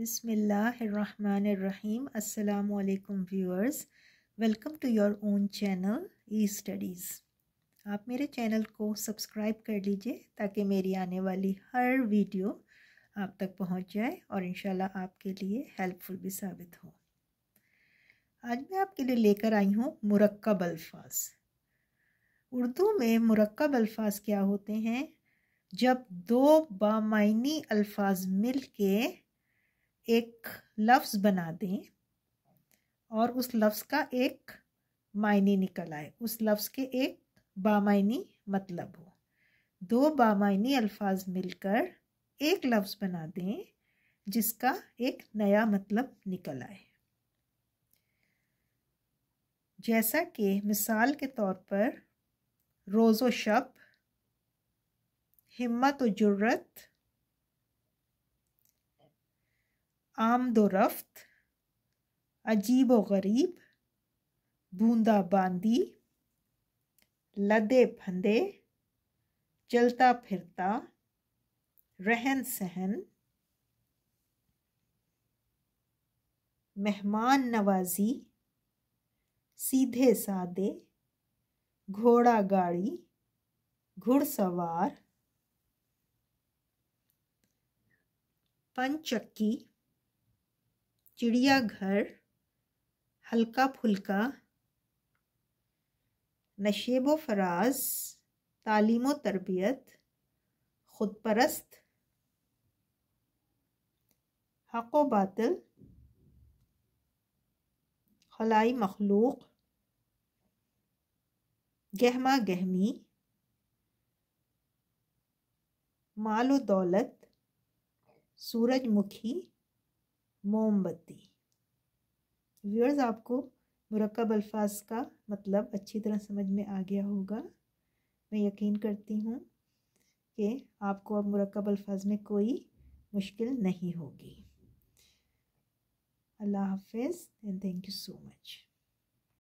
बिसमीम् अल्लाम viewers welcome to your own channel e studies आप मेरे चैनल को सब्सक्राइब कर लीजिए ताकि मेरी आने वाली हर वीडियो आप तक पहुंच जाए और इन आपके लिए हेल्पफुल भी साबित हो आज मैं आपके लिए लेकर आई हूँ मुरक्ब अल्फाज उर्दू में मुरक्ब अल्फाज क्या होते हैं जब दो बामाइनी अल्फाज मिल के एक लफ्ज़ बना दें और उस लफ्ज़ का एक मायने निकल आए उस लफ्ज़ के एक बामायनी मतलब हो दो बामायनी अल्फाज मिलकर एक लफ्ज़ बना दें जिसका एक नया मतलब निकल आए जैसा कि मिसाल के तौर पर रोज़ो शब हिम्मत व जुर्रत आमदो रफ्त अजीब व गरीब बूंदा बांदी लदे फंदे चलता फिरता रहन सहन मेहमान नवाजी सीधे सादे घोड़ा गाड़ी घुड़सवार पंचक्की चिड़ियाघर हल्का फुल्का नशेब व फराज तालीम व तरबियत परस्त हक व बातिल खलाई मखलूक गहमा गहमी माल व दौलत सूरजमुखी मोमबत्ती व्यूअर्स आपको मुरक्ब अल्फाज का मतलब अच्छी तरह समझ में आ गया होगा मैं यकीन करती हूँ कि आपको अब मुरक्ब अल्फाज में कोई मुश्किल नहीं होगी अल्लाह हाफिज़ and thank you so much